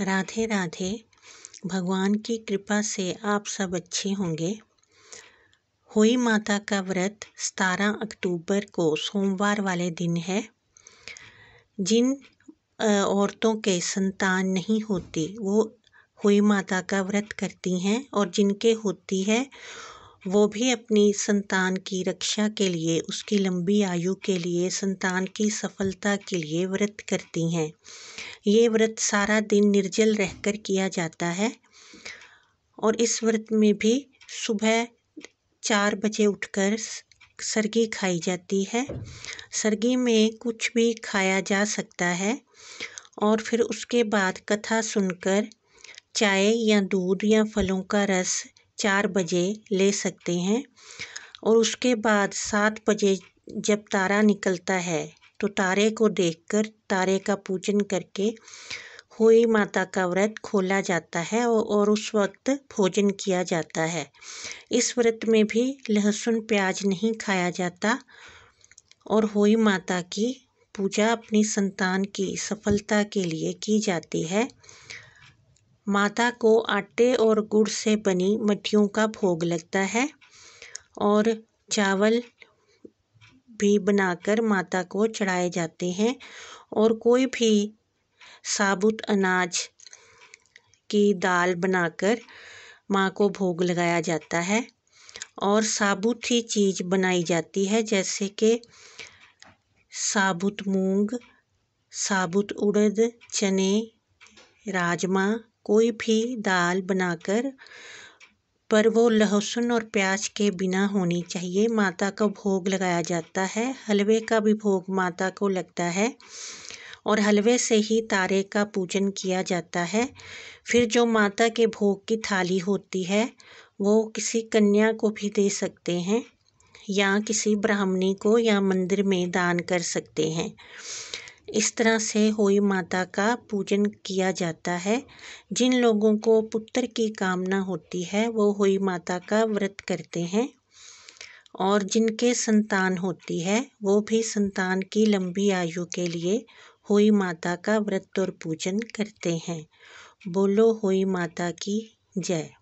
राधे राधे भगवान की कृपा से आप सब अच्छे होंगे होई माता का व्रत सतारह अक्टूबर को सोमवार वाले दिन है जिन औरतों के संतान नहीं होती वो होई माता का व्रत करती हैं और जिनके होती है वो भी अपनी संतान की रक्षा के लिए उसकी लंबी आयु के लिए संतान की सफलता के लिए व्रत करती हैं ये व्रत सारा दिन निर्जल रहकर किया जाता है और इस व्रत में भी सुबह चार बजे उठकर सरगी खाई जाती है सरगी में कुछ भी खाया जा सकता है और फिर उसके बाद कथा सुनकर चाय या दूध या फलों का रस चार बजे ले सकते हैं और उसके बाद सात बजे जब तारा निकलता है तो तारे को देखकर तारे का पूजन करके होई माता का व्रत खोला जाता है और उस वक्त भोजन किया जाता है इस व्रत में भी लहसुन प्याज नहीं खाया जाता और होई माता की पूजा अपनी संतान की सफलता के लिए की जाती है माता को आटे और गुड़ से बनी मठियों का भोग लगता है और चावल भी बनाकर माता को चढ़ाए जाते हैं और कोई भी साबुत अनाज की दाल बनाकर माँ को भोग लगाया जाता है और साबुत ही चीज़ बनाई जाती है जैसे कि साबुत मूंग साबुत उड़द चने राजमा कोई भी दाल बनाकर पर वो लहसुन और प्याज के बिना होनी चाहिए माता का भोग लगाया जाता है हलवे का भी भोग माता को लगता है और हलवे से ही तारे का पूजन किया जाता है फिर जो माता के भोग की थाली होती है वो किसी कन्या को भी दे सकते हैं या किसी ब्राह्मणी को या मंदिर में दान कर सकते हैं इस तरह से होई माता का पूजन किया जाता है जिन लोगों को पुत्र की कामना होती है वो होई माता का व्रत करते हैं और जिनके संतान होती है वो भी संतान की लंबी आयु के लिए होई माता का व्रत और पूजन करते हैं बोलो होई माता की जय